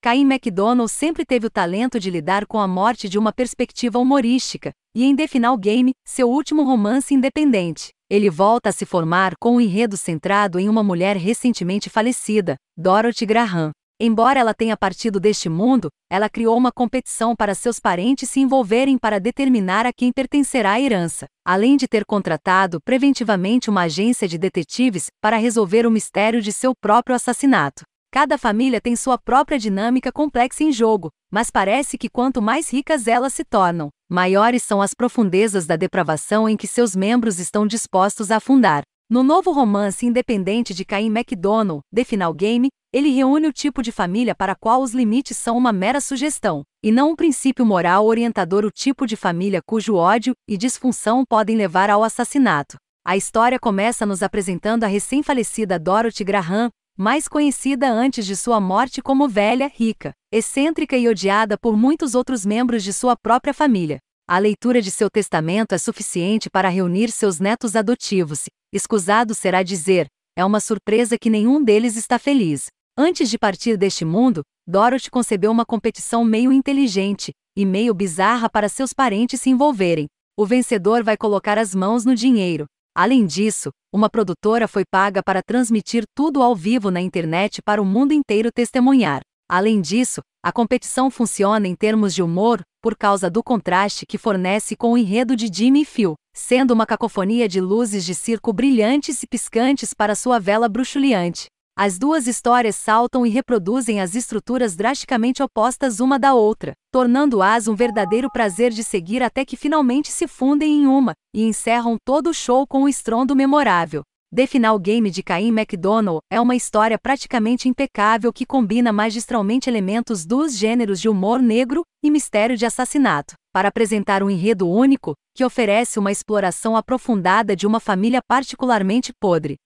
Cain McDonald sempre teve o talento de lidar com a morte de uma perspectiva humorística, e em The Final Game, seu último romance independente, ele volta a se formar com um enredo centrado em uma mulher recentemente falecida, Dorothy Graham. Embora ela tenha partido deste mundo, ela criou uma competição para seus parentes se envolverem para determinar a quem pertencerá a herança, além de ter contratado preventivamente uma agência de detetives para resolver o mistério de seu próprio assassinato. Cada família tem sua própria dinâmica complexa em jogo, mas parece que quanto mais ricas elas se tornam, maiores são as profundezas da depravação em que seus membros estão dispostos a afundar. No novo romance independente de Cain McDonald, The Final Game, ele reúne o tipo de família para a qual os limites são uma mera sugestão, e não um princípio moral orientador o tipo de família cujo ódio e disfunção podem levar ao assassinato. A história começa nos apresentando a recém-falecida Dorothy Graham, mais conhecida antes de sua morte como velha, rica, excêntrica e odiada por muitos outros membros de sua própria família. A leitura de seu testamento é suficiente para reunir seus netos adotivos. Escusado será dizer, é uma surpresa que nenhum deles está feliz. Antes de partir deste mundo, Dorothy concebeu uma competição meio inteligente e meio bizarra para seus parentes se envolverem. O vencedor vai colocar as mãos no dinheiro, Além disso, uma produtora foi paga para transmitir tudo ao vivo na internet para o mundo inteiro testemunhar. Além disso, a competição funciona em termos de humor, por causa do contraste que fornece com o enredo de Jimmy e Phil, sendo uma cacofonia de luzes de circo brilhantes e piscantes para sua vela bruxuleante. As duas histórias saltam e reproduzem as estruturas drasticamente opostas uma da outra, tornando-as um verdadeiro prazer de seguir até que finalmente se fundem em uma e encerram todo o show com um estrondo memorável. The Final Game de Cain McDonald é uma história praticamente impecável que combina magistralmente elementos dos gêneros de humor negro e mistério de assassinato, para apresentar um enredo único que oferece uma exploração aprofundada de uma família particularmente podre.